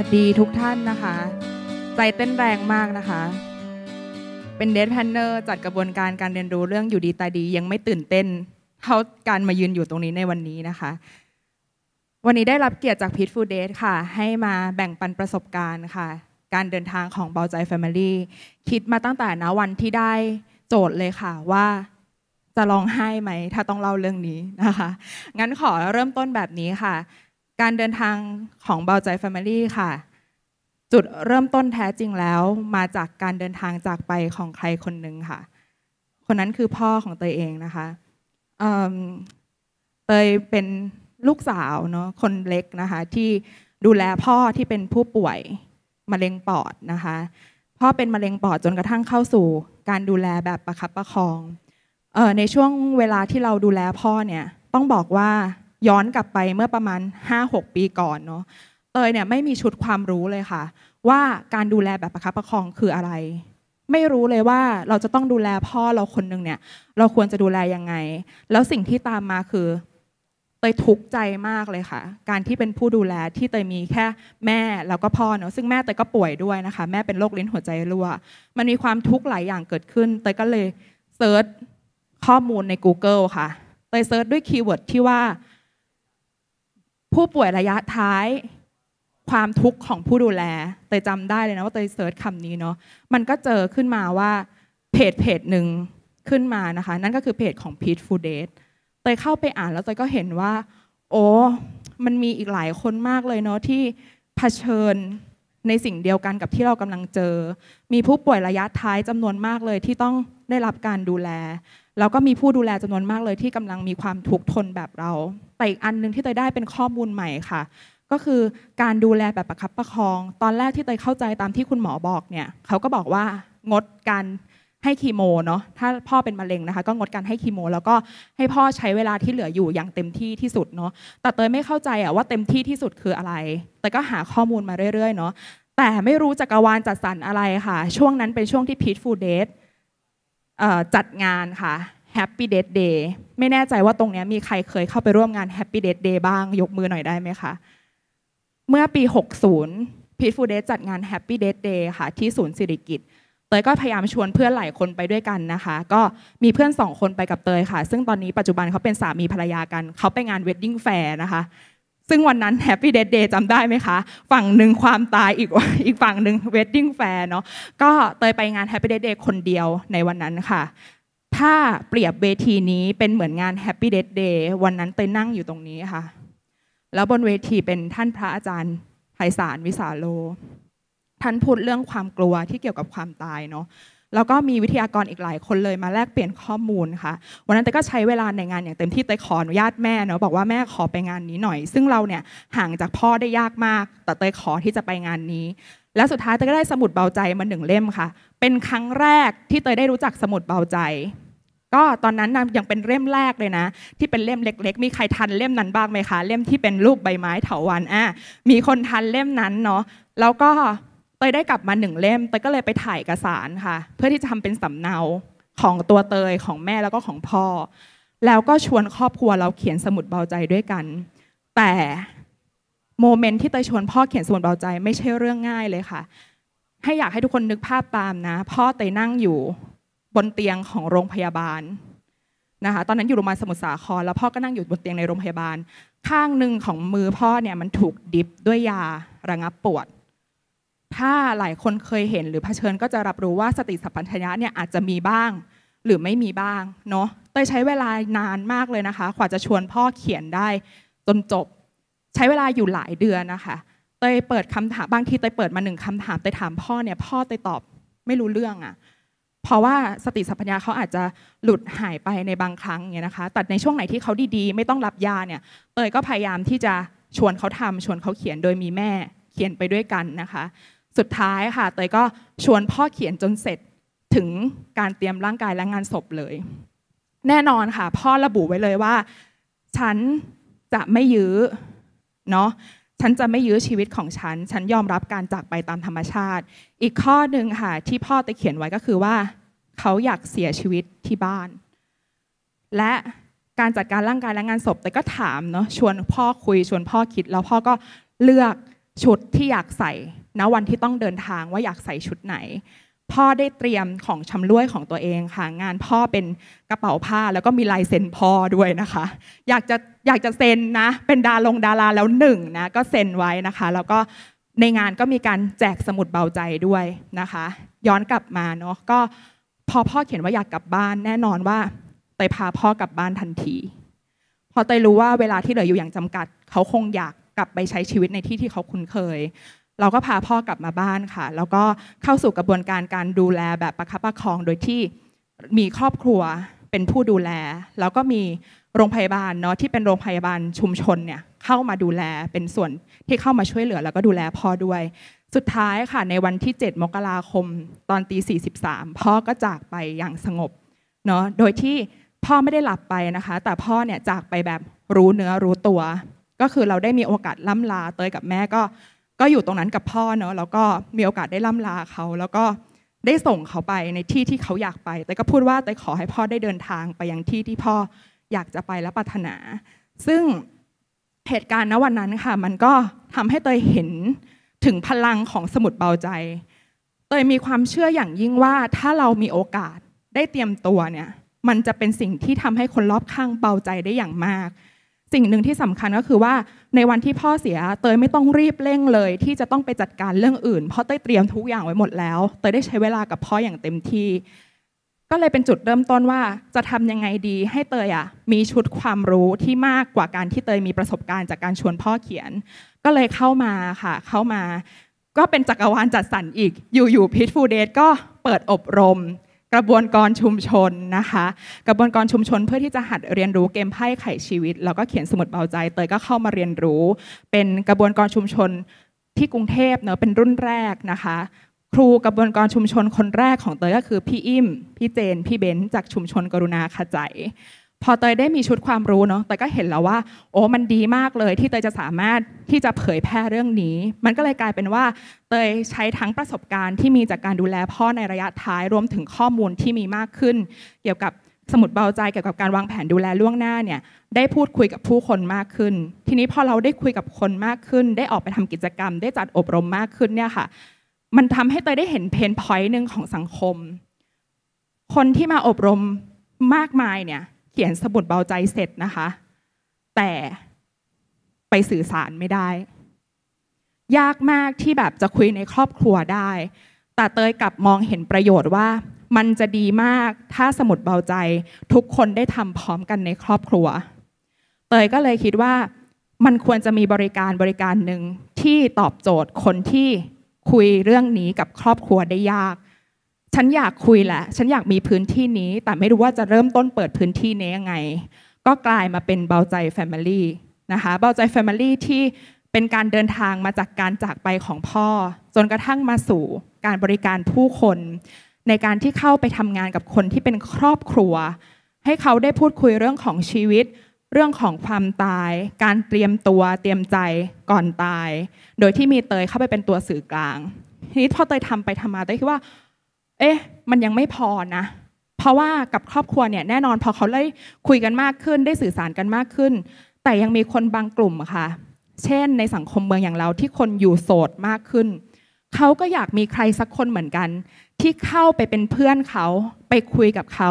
วัสดีทุกท่านนะคะ ใจเต้นแรงมากนะคะเป็นเดทแพนเนอร์จัดกระบวนการการเรียนรู้เรื่องอยู่ดีตาดี ยังไม่ตื่นเต้น เท่าการมายืนอยู่ตรงนี้ในวันนี้นะคะ วันนี้ได้รับเกียรติจากพีทฟูเดทค่ะ ให้มาแบ่งปันประสบการณ์ค่ะ การเดินทางของเบาใจแฟมิลี่คิดมาตั้งแต่นะวันที่ได้ โจทย์เลยค่ะว่า จะลองให้ไหม ถ้าต้องเล่าเรื่องนี้นะคะ งั้นขอเริ่มต้นแบบนี้ค่ะการเดินทางของเบาใจ Family ค่ะ จุดเริ่มต้นแท้จริงแล้วมาจากการเดินทางจากไปของใครคนหนึ่งค่ะ คนนั้นคือพ่อของเตยเองนะคะเเตยเป็นลูกสาวเนาะคนเล็กนะคะที่ดูแลพ่อที่เป็นผู้ป่วยมะเร็งปอดนะคะ พ่อเป็นมะเร็งปอดจนกระทั่งเข้าสู่การดูแลแบบประคับประคองออในช่วงเวลาที่เราดูแลพ่อเนี่ยต้องบอกว่าย้อนกลับไปเมื่อประมาณ 5-6 ปีก่อนเนาะเตยเนี่ยไม่มีชุดความรู้เลยค่ะ ว่าการดูแลแบบประคับประคองคืออะไร ไม่รู้เลยว่าเราจะต้องดูแลพ่อเราคนหนึ่งเนี่ย เราควรจะดูแลยังไง แล้วสิ่งที่ตามมาคือเตยทุกข์ใจมากเลยค่ะ การที่เป็นผู้ดูแลที่เตยมีแค่แม่แล้วก็พ่อเนาะซึ่งแม่เตยก็ป่วยด้วยนะคะ แม่เป็นโรคลิ้นหัวใจรั่ว มันมีความทุกข์หลายอย่างเกิดขึ้นเตยก็เลยเซิร์ชข้อมูลใน Google ค่ะเตยเซิร์ชด้วยคีย์เวิร์ดที่ว่าผู้ป่วยระยะท้าย ความทุกข์ของผู้ดูแลเตยจำได้เลยนะว่าเตยเสิร์ชคำนี้เนาะมันก็เจอขึ้นมาว่าเพจเพจหนึ่งขึ้นมานะคะ นั่นก็คือเพจของ p e t e f o o d a t เตยเข้าไปอ่านแล้วเตยก็เห็นว่าโอ้มันมีอีกหลายคนมากเลยเนาะที่เผชิญในสิ่งเดียวกันกับที่เรากำลังเจอ มีผู้ป่วยระยะท้ายจำนวนมากเลย ที่ต้องได้รับการดูแล แล้วก็มีผู้ดูแลจำนวนมากเลยที่กำลังมีความทุกข์ทนแบบเรา แต่อีกอันนึงที่เตยได้เป็นข้อมูลใหม่ค่ะ ก็คือการดูแลแบบประคับประคอง ตอนแรกที่เตยเข้าใจตามที่คุณหมอบอกเนี่ย เขาก็บอกว่างดการให้คีโมเนาะ ถ้าพ่อเป็นมะเร็งนะคะก็งดการให้คีโมแล้วก็ให้พ่อใช้เวลาที่เหลืออยู่อย่างเต็มที่ที่สุดเนาะ แต่เตยไม่เข้าใจอะว่าเต็มที่ที่สุดคืออะไร แต่ก็หาข้อมูลมาเรื่อยๆเนาะแต่ไม่รู้จักรวาลจัดสรรอะไรค่ะ ช่วงนั้นเป็นช่วงที่พีทฟูเดทจัดงานค่ะ Happy d e a t เ Day ไม่แน่ใจว่าตรงนี้มีใครเคยเข้าไปร่วมงาน Happy d e a t เ Day บ้าง ยกมือหน่อยได้ไหมคะเมื่อปี 60พีทฟูเดทจัดงาน Happy d e a t เ Day ค่ะ ที่ศูนย์สิริกิตเตยก็พยายามชวนเพื่อนหลายคนไปด้วยกันนะคะ ก็มีเพื่อนสองคนไปกับเตยค่ะ ซึ่งตอนนี้ปัจจุบันเขาเป็นสามีภรรยากันเขาไปงานเวดดิ้งแฟร์นะคะซึ่งวันนั้นแฮปปี้เดทเดย์จำได้ไหมคะฝั่งหนึ่งความตายอีกอีกฝั่งหนึ่งเวดดิ้งแฟร์เนาะก็เตยไปงานแฮปปี้เดทเดย์คนเดียวในวันนั้นค่ะ ถ้าเปรียบเวทีนี้เป็นเหมือนงานแฮปปี้เดทเดย์วันนั้นเตยนั่งอยู่ตรงนี้ค่ะ แล้วบนเวทีเป็นท่านพระอาจารย์ไพศาลวิสาโล ท่านพูดเรื่องความกลัวที่เกี่ยวกับความตายเนาะแล้วก็มีวิทยากรอีกหลาย คนเลยมาแลกเปลี่ยนข้อมูลค่ะวันนั้นแต่ก็ใช้เวลาในงานอย่างเต็มที่แต่ขออนุญาตแม่เนาะบอกว่าแม่ขอไปงานนี้หน่อย ซึ่งเราเนี่ยห่างจากพ่อได้ยากมาก แต่เตยขอที่จะไปงานนี้ และสุดท้ายเตยก็ได้สมุดเบาใจมาหนึ่งเล่มค่ะ เป็นครั้งแรกที่เตยได้รู้จักสมุดเบาใจ ก็ตอนนั้นยังเป็นเล่มแรกเลยนะ ที่เป็นเล่มเล็กๆ มีใครทันเล่มนั้นบ้างไหมคะ เล่มที่เป็นรูปใบไม้เถาวันอ่ะมีคนทันเล่มนั้นเนาะแล้วก็เตยได้กลับมาหนึ่งเล่มเตยก็เลยไปถ่ายเอกสารค่ะเพื่อที่จะทำเป็นสำเนาของตัวเตยของแม่แล้วก็ของพ่อ แล้วก็ชวนครอบครัวเราเขียนสมุดเบาใจด้วยกัน แต่โมเมนต์ที่เตยชวนพ่อเขียนสมุดเบาใจไม่ใช่เรื่องง่ายเลยค่ะ ให้อยากให้ทุกคนนึกภาพตามนะ พ่อเตยนั่งอยู่บนเตียงของโรงพยาบาลนะคะ ตอนนั้นอยู่โรงพยาบาลสมุทรสาครแล้วพ่อก็นั่งอยู่บนเตียงในโรงพยาบาล ข้างหนึ่งของมือพ่อเนี่ยมันถูกดิบด้วยยาระงับปวดถ้าหลายคนเคยเห็น หรือเผชิญก็จะรับรู้ว่าสติสัพพัญญะเนี่ยอาจจะมีบ้างหรือไม่มีบ้างเนาะเตยใช้เวลานานมากเลยนะคะกว่าจะชวนพ่อเขียนได้จนจบ ใช้เวลาอยู่หลายเดือนนะคะเตยเปิดคำถามบางทีเตยเปิดมาหนึ่งคำถามเตยถามพ่อเนี่ยพ่อเตยตอบไม่รู้เรื่องอะ่ะเพราะว่าสติสัพพัญญาเขาอาจจะหลุดหายไปในบางครั้งเนี่ยนะคะ แต่ในช่วงไหนที่เขาดีๆ ไม่ต้องรับยาเนี่ย เตยก็พยายามที่จะชวนเขาทำชวนเขาเขียนโดยมีแม่เขียนไปด้วยกันนะคะสุดท้ายค่ะเตยก็ชวนพ่อเขียนจนเสร็จถึงการเตรียมร่างกายและงานศพเลย แน่นอนค่ะพ่อระบุไว้เลยว่า ฉันจะไม่ยื้อเนาะฉันจะไม่ยื้อชีวิตของฉัน ฉันยอมรับการจากไปตามธรรมชาติ อีกข้อหนึ่งค่ะที่พ่อตะเขียนไว้ก็คือว่า เขาอยากเสียชีวิตที่บ้าน และการจัดการร่างกายและงานศพแต่ก็ถามเนาะชวนพ่อคุยชวนพ่อคิดแล้วพ่อก็เลือกชุดที่อยากใส่ณวันที่ต้องเดินทางว่าอยากใส่ชุดไหน พ่อได้เตรียมของชำร่วยของตัวเองค่ะงานพ่อเป็นกระเป๋าผ้าแล้วก็มีลายเซ็นพ่อด้วยนะคะ อยากจะอยากจะเซ็นนะเป็นดาลงดาราแล้วหนึ่งนะก็เซ็นไว้นะคะ แล้วก็ในงานก็มีการแจกสมุดเบาใจด้วยนะคะ ย้อนกลับมาเนาะก็พอพ่อเขียนว่าอยากกลับบ้านแน่นอนว่าเตยพาพ่อกลับบ้านทันที พอเตยรู้ว่าเวลาที่เหลืออยู่อย่างจำกัด เขาคงอยากกลับไปใช้ชีวิตในที่ที่เขาคุ้นเคยเราก็พาพ่อกลับมาบ้านค่ะ แล้วก็เข้าสู่กระบวนการการดูแลแบบประคับประคอง โดยที่มีครอบครัวเป็นผู้ดูแล แล้วก็มีโรงพยาบาลเนาะที่เป็นโรงพยาบาลชุมชนเนี่ยเข้ามาดูแลเป็นส่วนที่เข้ามาช่วยเหลือแล้วก็ดูแลพ่อด้วย สุดท้ายค่ะ ในวันที่ 7 มกราคมตอนตี43พ่อก็จากไปอย่างสงบเนาะโดยที่พ่อไม่ได้หลับไปนะคะ แต่พ่อเนี่ยจากไปแบบรู้เนื้อรู้ตัว ก็คือเราได้มีโอกาสล่ำลาเตยกับแม่ก็ก็อยู่ตรงนั้นกับพ่อเนาะแล้วก็มีโอกาสได้ล่ำลาเขา แล้วก็ได้ส่งเขาไปในที่ที่เขาอยากไป แต่ก็พูดว่าแต่ขอให้พ่อได้เดินทางไปยังที่ที่พ่ออยากจะไปและปรารถนา ซึ่งเหตุการณ์ณวันนั้นค่ะมันก็ทำให้เตยเห็นถึงพลังของสมุดเบาใจเตยมีความเชื่ออย่างยิ่งว่าถ้าเรามีโอกาสได้เตรียมตัวเนี่ยมันจะเป็นสิ่งที่ทำให้คนรอบข้างเบาใจได้อย่างมากสิ่งหนึ่งที่สำคัญก็คือว่าในวันที่พ่อเสียเตยไม่ต้องรีบเร่งเลย ที่จะต้องไปจัดการเรื่องอื่นเพราะเตยเตรียมทุกอย่างไว้หมดแล้ว เตยได้ใช้เวลากับพ่ออย่างเต็มที่ ก็เลยเป็นจุดเริ่มต้นว่า จะทำยังไงดีให้เตยอ่ะมีชุดความรู้ที่มากกว่าการที่เตยมีประสบการณ์จากการชวนพ่อเขียน ก็เลยเข้ามาค่ะเข้ามา ก็เป็นจักรวาลจัดสรรอีกอยู่ๆพิทฟูเดตก็เปิดอบรมกระบวนการชุมชนนะคะกระบวนการชุมชนเพื่อที่จะหัดเรียนรู้เกมไพ่ไข่ชีวิตแล้วก็เขียนสมุดเบาใจ เตยก็เข้ามาเรียนรู้ เป็นกระบวนการชุมชนที่กรุงเทพเนอะเป็นรุ่นแรกนะคะ ครูกระบวนการชุมชนคนแรกของเตยก็คือพี่อิ่มพี่เจน พี่เบนจากชุมชน กรุณาขจายพอเตยได้มีชุดความรู้เนาะ แต่ก็เห็นแล้วว่า โอ้มันดีมากเลย ที่เตยจะสามารถที่จะเผยแพร่เรื่องนี้ มันก็เลยกลายเป็นว่า เตยใช้ทั้งประสบการณ์ที่มีจากการดูแลพ่อในระยะท้าย รวมถึงข้อมูลที่มีมากขึ้น เกี่ยวกับสมุดเบาใจเกี่ยวกับการวางแผนดูแลล่วงหน้าเนี่ย ได้พูดคุยกับผู้คนมากขึ้น ทีนี้พอเราได้คุยกับคนมากขึ้น ได้ออกไปทำกิจกรรม ได้จัดอบรมมากขึ้นเนี่ยค่ะ มันทำให้เตยได้เห็นเพนพอยต์หนึ่งของสังคม คนที่มาอบรมมากมายเนี่ยขียนสมุดเบาใจเสร็จนะคะแต่ไปสื่อสารไม่ได้ยากมากที่แบบจะคุยในครอบครัวได้ แต่เตยกลับมองเห็นประโยชน์ว่า มันจะดีมากถ้าสมุดเบาใจทุกคนได้ทำพร้อมกันในครอบครัว เตยก็เลยคิดว่ามันควรจะมีบริการบริการหนึ่งที่ตอบโจทย์คนที่คุยเรื่องนี้กับครอบครัวได้ยากฉันอยากคุยแหละ ฉันอยากมีพื้นที่นี้ แต่ไม่รู้ว่าจะเริ่มต้นเปิดพื้นที่นี้ยังไง ก็กลายมาเป็นเบาใจแฟมิลี่นะคะ เบาใจแฟมิลี่ที่เป็นการเดินทางมาจากการจากไปของพ่อ จนกระทั่งมาสู่การบริการผู้คน ในการที่เข้าไปทำงานกับคนที่เป็นครอบครัว ให้เขาได้พูดคุยเรื่องของชีวิต เรื่องของความตาย การเตรียมตัว เตรียมใจก่อนตาย โดยที่มีเตยเข้าไปเป็นตัวสื่อกลาง ทีนี้พอเตยทำไปทำมาเตยคิดว่าเอ๊ะ มันยังไม่พอนะ เพราะว่ากับครอบครัวเนี่ยแน่นอนพอเขาได้คุยกันมากขึ้นได้สื่อสารกันมากขึ้น แต่ยังมีคนบางกลุ่มอะค่ะ เช่นในสังคมเมืองอย่างเราที่คนอยู่โสดมากขึ้นเขาก็อยากมีใครสักคนเหมือนกัน ที่เข้าไปเป็นเพื่อนเขาไปคุยกับเขา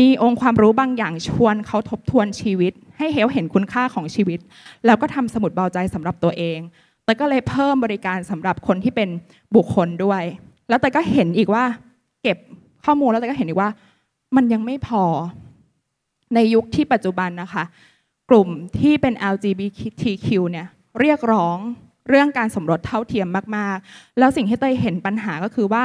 มีองค์ความรู้บางอย่างชวนเขาทบทวนชีวิต ให้เฮลเห็นคุณค่าของชีวิต แล้วก็ทำสมุดเบาใจสำหรับตัวเอง แต่ก็เลยเพิ่มบริการสำหรับคนที่เป็นบุคคลด้วย แล้วแต่ก็เห็นอีกว่าเก็บข้อมูลแล้วแต่ก็เห็นว่ามันยังไม่พอในยุคที่ปัจจุบันนะคะ กลุ่มที่เป็น LGBTQ เนี่ยเรียกร้องเรื่องการสมรสเท่าเทียมมากๆแล้วสิ่งที่เตยเห็นปัญหาก็คือว่า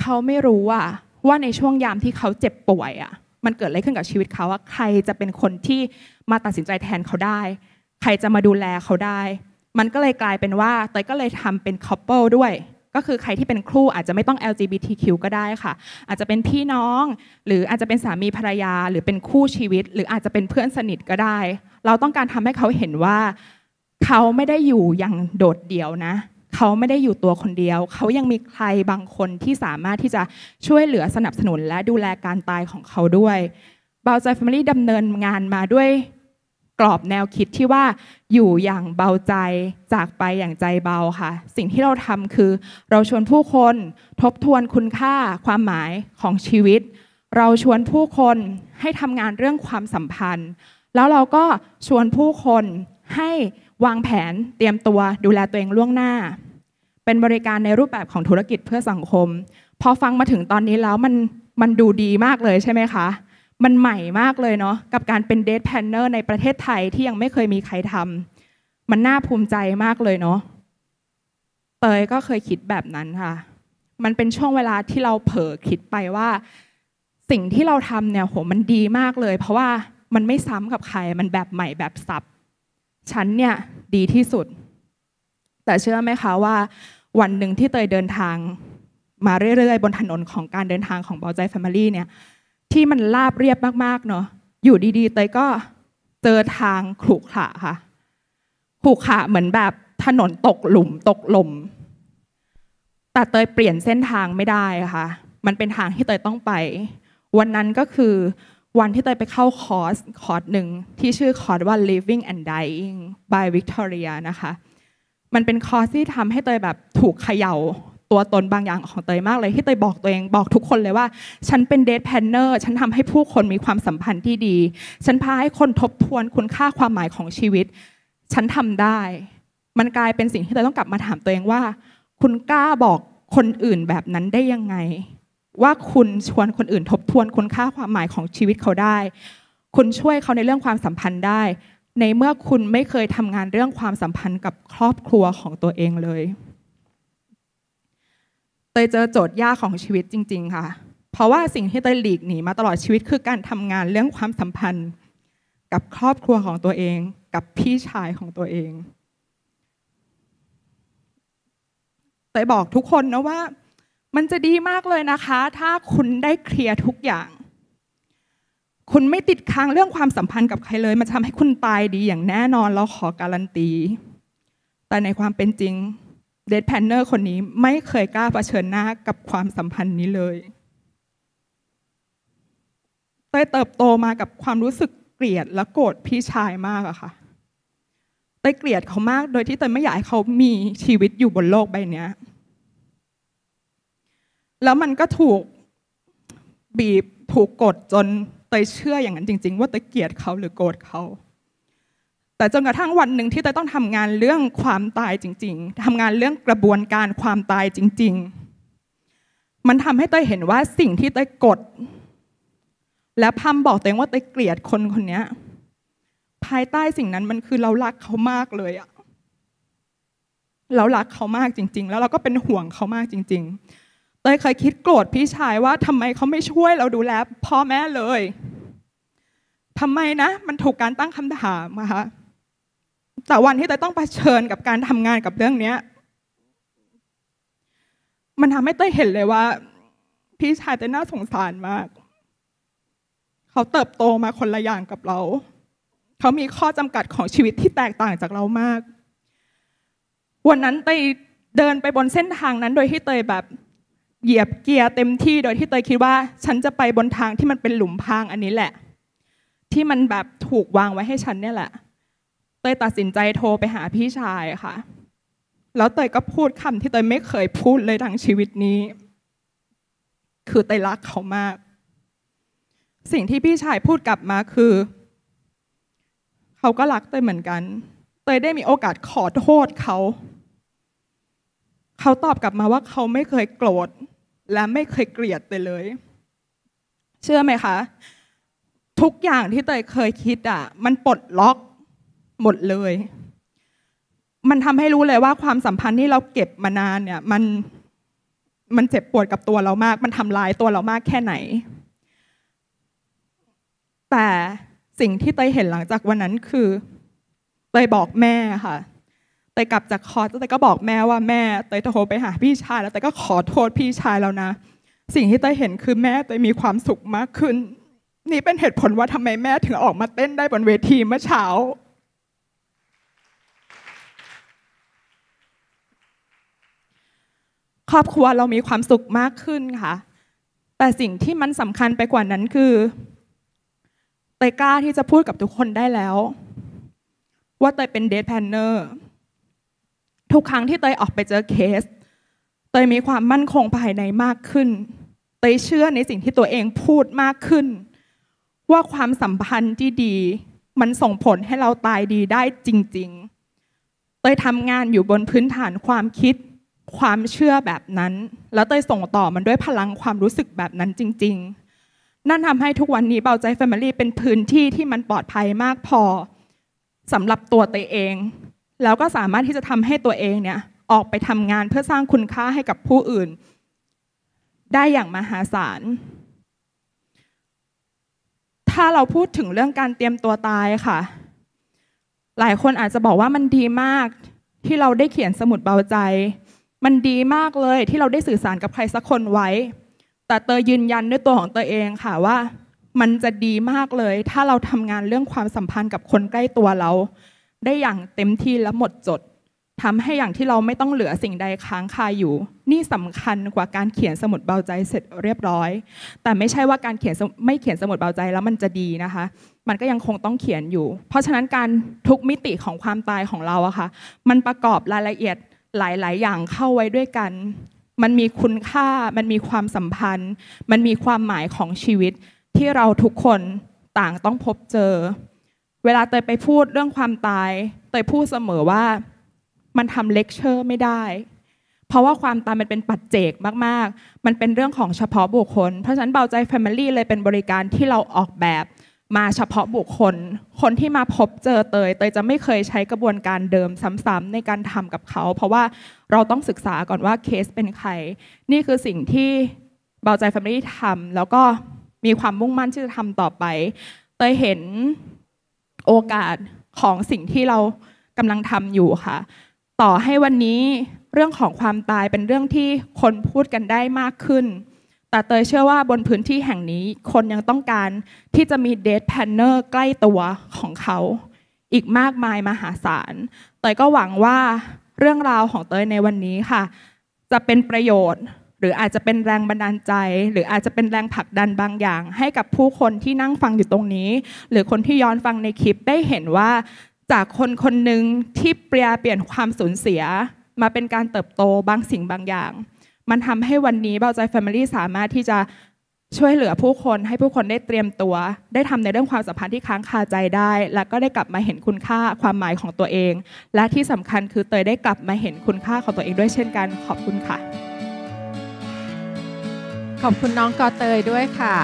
เขาไม่รู้ว่าว่าในช่วงยามที่เขาเจ็บป่วยอ่ะ มันเกิดอะไรขึ้นกับชีวิตเขาว่าใครจะเป็นคนที่มาตัดสินใจแทนเขาได้ ใครจะมาดูแลเขาได้ มันก็เลยกลายเป็นว่าเตยก็เลยทำเป็นคัพเปิลด้วยก็คือใครที่เป็นคู่อาจจะไม่ต้อง LGBTQ ก็ได้ค่ะ อาจจะเป็นพี่น้อง หรืออาจจะเป็นสามีภรรยา หรือเป็นคู่ชีวิต หรืออาจจะเป็นเพื่อนสนิทก็ได้ เราต้องการทำให้เขาเห็นว่าเขาไม่ได้อยู่อย่างโดดเดี่ยวนะ เขาไม่ได้อยู่ตัวคนเดียว เขายังมีใครบางคนที่สามารถที่จะช่วยเหลือสนับสนุนและดูแลการตายของเขาด้วยบาใจแฟมิลี่ดำเนินงานมาด้วยกรอบแนวคิดที่ว่าอยู่อย่างเบาใจจากไปอย่างใจเบาค่ะ สิ่งที่เราทำคือ เราชวนผู้คนทบทวนคุณค่าความหมายของชีวิต เราชวนผู้คนให้ทำงานเรื่องความสัมพันธ์ แล้วเราก็ชวนผู้คนให้วางแผนเตรียมตัวดูแลตัวเองล่วงหน้า เป็นบริการในรูปแบบของธุรกิจเพื่อสังคมพอฟังมาถึงตอนนี้แล้วมันมันดูดีมากเลยใช่ไหมคะมันใหม่มากเลยเนาะกับการเป็นเดทแพนเนอร์ในประเทศไทยที่ยังไม่เคยมีใครทำมันน่าภูมิใจมากเลยเนาะเตยก็เคยคิดแบบนั้นค่ะ มันเป็นช่วงเวลาที่เราเผลอคิดไปว่า สิ่งที่เราทำเนี่ยโหมันดีมากเลย เพราะว่ามันไม่ซ้ำกับใครมันแบบใหม่แบบสับฉันเนี่ยดีที่สุด แต่เชื่อไหมคะว่า วันหนึ่งที่เตยเดินทางมาเรื่อยๆ บนถนนของการเดินทางของบอลใจแฟมิลี่เนี่ยที่มันราบเรียบมากๆเนาะ อยู่ดีๆเตยก็เจอทางขรุขระค่ะ ขรุขระเหมือนแบบถนนตกหลุมตกหลมแต่เตยเปลี่ยนเส้นทางไม่ได้ค่ะ มันเป็นทางที่เตยต้องไป วันนั้นก็คือวันที่เตยไปเข้าคอร์สคอร์สหนึ่งที่ชื่อคอร์สว่า living and dying by Victoria นะคะ มันเป็นคอร์สที่ทำให้เตยแบบถูกเขย่าตัวตนบางอย่างของเตยมากเลยที่เตยบอกตัวเอง บอกทุกคนเลยว่า ฉันเป็นเดทแพนเนอร์ฉันทำให้ผู้คนมีความสัมพันธ์ที่ดี ฉันพาให้คนทบทวนคุณค่าความหมายของชีวิต ฉันทำได้ มันกลายเป็นสิ่งที่เตยต้องกลับมาถามตัวเองว่า คุณกล้าบอกคนอื่นแบบนั้นได้ยังไง ว่าคุณชวนคนอื่นทบทวน คุณค่าความหมายของชีวิตเขาได้ คุณช่วยเขาในเรื่องความสัมพันธ์ได้ ในเมื่อคุณไม่เคยทำงานเรื่องความสัมพันธ์กับครอบครัวของตัวเองเลยยเจอโจทย์ยากของชีวิตจริงๆค่ะ เพราะว่าสิ่งที่เตยหลีกหนีมาตลอดชีวิตคือการทำงานเรื่องความสัมพันธ์ กับครอบครัวของตัวเองกับพี่ชายของตัวเองเตยบอกทุกคนนะว่ามันจะดีมากเลยนะคะ ถ้าคุณได้เคลียร์ทุกอย่าง คุณไม่ติดค้างเรื่องความสัมพันธ์กับใครเลยมันทำให้คุณตายดีอย่างแน่นอนเราขอการันตีแต่ในความเป็นจริงเดทแพนเนอร์คนนี้ไม่เคยกล้าเผชิญหน้ากับความสัมพันธ์นี้เลยเต้ยเติบโตมากับความรู้สึกเกลียดและโกรธพี่ชายมากอะค่ะเต้ยเกลียดเขามาก โดยที่เต้ยไม่อยากให้เขามีชีวิตอยู่บนโลกใบนี้แล้วมันก็ถูกบีบถูกกดจนเตยเชื่ออย่างนั้นจริง ๆ ว่าเตยเกลียดเขาหรือโกรธเขาแต่จนกระทั่งวันหนึ่งที่เต้ต้องทำงานเรื่องความตายจริง ๆ ทำงานเรื่องกระบวนการความตายจริง ๆ มันทำให้เต้เห็นว่าสิ่งที่เต้กด และพัมบอกเต้ว่าเต้เกลียดคนคนนี้ภายใต้สิ่งนั้นมันคือเรารักเขามากเลยอะเรารักเขามากจริง ๆ แล้วเราก็เป็นห่วงเขามากจริงๆเต้เคยคิดโกรธพี่ชายว่าทำไมเขาไม่ช่วยเราดูแลพ่อแม่เลยทำไมนะ มันถูกการตั้งคำถามอะคะต่วันที่เตยต้องเผชิญกับการทำงานกับเรื่องเนี้ยมันทำให้เตยเห็นเลยว่า พี่ชายเตยน่าสงสารมาก เขาเติบโตมาคนละอย่างกับเรา เขามีข้อจำกัดของชีวิตที่แตกต่างจากเรามาก วันนั้นเตยเดินไปบนเส้นทางนั้น โดยที่เตยแบบเหยียบเกียร์เต็มที่ โดยที่เตยคิดว่า ฉันจะไปบนทางที่มันเป็นหลุมพรางอันนี้แหละ ที่มันแบบถูกวางไว้ให้ฉันเนี่ยแหละยตัดสินใจโทรไปหาพี่ชายค่ะ แล้วเตยก็พูดคำที่เตยไม่เคยพูดเลยทั้งชีวิตนี้ คือเตยรักเขามาก สิ่งที่พี่ชายพูดกลับมาคือ เขาก็รักเตยเหมือนกัน เตยได้มีโอกาสขอโทษเขา เขาตอบกลับมาว่าเขาไม่เคยโกรธและไม่เคยเกลียดเตยเลย เชื่อไหมคะ ทุกอย่างที่เตยเคยคิดอ่ะ มันปลดล็อกหมดเลย มันทำให้รู้เลยว่าความสัมพันธ์ที่เราเก็บมานานเนี่ย มันมันเจ็บปวดกับตัวเรามาก มันทำลายตัวเรามากแค่ไหน แต่สิ่งที่เตยเห็นหลังจากวันนั้นคือเตยบอกแม่ค่ะเตยกลับจากคอร์สเตยก็บอกแม่ว่าแม่เตยโทรไปหา พี่ชายแล้วเตยก็ขอโทษพี่ชายแล้วนะ สิ่งที่เตยเห็นคือแม่เตยมีความสุขมากขึ้น นี่เป็นเหตุผลว่าทำไมแม่ถึงออกมาเต้นได้บนเวทีเมื่อเช้าครอบครัวเรามีความสุขมากขึ้นค่ะ แต่สิ่งที่มันสำคัญไปกว่านั้นคือเตยกล้าที่จะพูดกับทุกคนได้แล้ว ว่าเตยเป็นเดทแพนเนอร์ทุกครั้งที่เตยออกไปเจอเคสเตยมีความมั่นคงภายในมากขึ้นเตยเชื่อในสิ่งที่ตัวเองพูดมากขึ้น ว่าความสัมพันธ์ที่ดี มันส่งผลให้เราตายดีได้จริงๆเตยทำงานอยู่บนพื้นฐานความคิดความเชื่อแบบนั้นแล้วเตยส่งต่อมันด้วยพลังความรู้สึกแบบนั้นจริง ๆ นั่นทำให้ทุกวันนี้เบาใจแฟมิลี่เป็นพื้นที่ที่มันปลอดภัยมากพอสำหรับตัวเตยเอง แล้วก็สามารถที่จะทำให้ตัวเองเนี่ยออกไปทำงานเพื่อสร้างคุณค่าให้กับผู้อื่น ได้อย่างมหาศาล ถ้าเราพูดถึงเรื่องการเตรียมตัวตายค่ะ หลายคนอาจจะบอกว่ามันดีมากที่เราได้เขียนสมุดเบาใจมันดีมากเลยที่เราได้สื่อสารกับใครสักคนไว้ แต่เตยยืนยันด้วยตัวของเตยเองค่ะว่า มันจะดีมากเลย ถ้าเราทำงานเรื่องความสัมพันธ์กับคนใกล้ตัวเรา ได้อย่างเต็มที่และหมดจดทำให้อย่างที่เราไม่ต้องเหลือสิ่งใดค้างคาอยู่ นี่สำคัญกว่าการเขียนสมุดเบาใจเสร็จเรียบร้อย แต่ไม่ใช่ว่าการเขียนไม่เขียนสมุดเบาใจแล้วมันจะดีนะคะ มันก็ยังคงต้องเขียนอยู่ เพราะฉะนั้นการทุกมิติของความตายของเราอะคะ่ะมันประกอบรายละเอียดหลาย ๆ อย่างเข้าไว้ด้วยกัน มันมีคุณค่า มันมีความสัมพันธ์ มันมีความหมายของชีวิตที่เราทุกคนต่างต้องพบเจอ เวลาเตยไปพูดเรื่องความตายเตยพูดเสมอว่า มันทำเลคเชอร์ไม่ได้ เพราะว่าความตายมันเป็นปัจเจกมาก ๆ มันเป็นเรื่องของเฉพาะบุคคล เพราะฉะนั้นเบาใจแฟมิลี่เลยเป็นบริการที่เราออกแบบมาเฉพาะบุคคลคนที่มาพบเจอเตยเตยจะไม่เคยใช้กระบวนการเดิมซ้ำๆในการทำกับเขา เพราะว่าเราต้องศึกษาก่อนว่าเคสเป็นใคร นี่คือสิ่งที่เบาใจแฟมิลี่ทำแล้วก็มีความมุ่งมั่นที่จะทำต่อไป เตยเห็นโอกาสของสิ่งที่เรากำลังทำอยู่ค่ะ ต่อให้วันนี้เรื่องของความตายเป็นเรื่องที่คนพูดกันได้มากขึ้นแต่เตยเชื่อว่าบนพื้นที่แห่งนี้คนยังต้องการที่จะมีเดทแพนเนอร์ใกล้ตัวของเขา อีกมากมายมหาศาลเตยก็หวังว่า เรื่องราวของเตยในวันนี้ค่ะ จะเป็นประโยชน์ หรืออาจจะเป็นแรงบันดาลใจ หรืออาจจะเป็นแรงผลักดันบางอย่าง ให้กับผู้คนที่นั่งฟังอยู่ตรงนี้ หรือคนที่ย้อนฟังในคลิป ได้เห็นว่าจากคนคนหนึ่งที่เปลี่ยนเปลี่ยนความสูญเสีย มาเป็นการเติบโตบางสิ่งบางอย่างมันทำให้วันนี้เบาใจแฟมิลี่สามารถที่จะช่วยเหลือผู้คนให้ผู้คนได้เตรียมตัว ได้ทำในเรื่องความสัมพันธ์ที่ค้างคาใจได้ และก็ได้กลับมาเห็นคุณค่าความหมายของตัวเอง และที่สำคัญคือเตยได้กลับมาเห็นคุณค่าของตัวเองด้วยเช่นกัน ขอบคุณค่ะ ขอบคุณน้องกอเตยด้วยค่ะ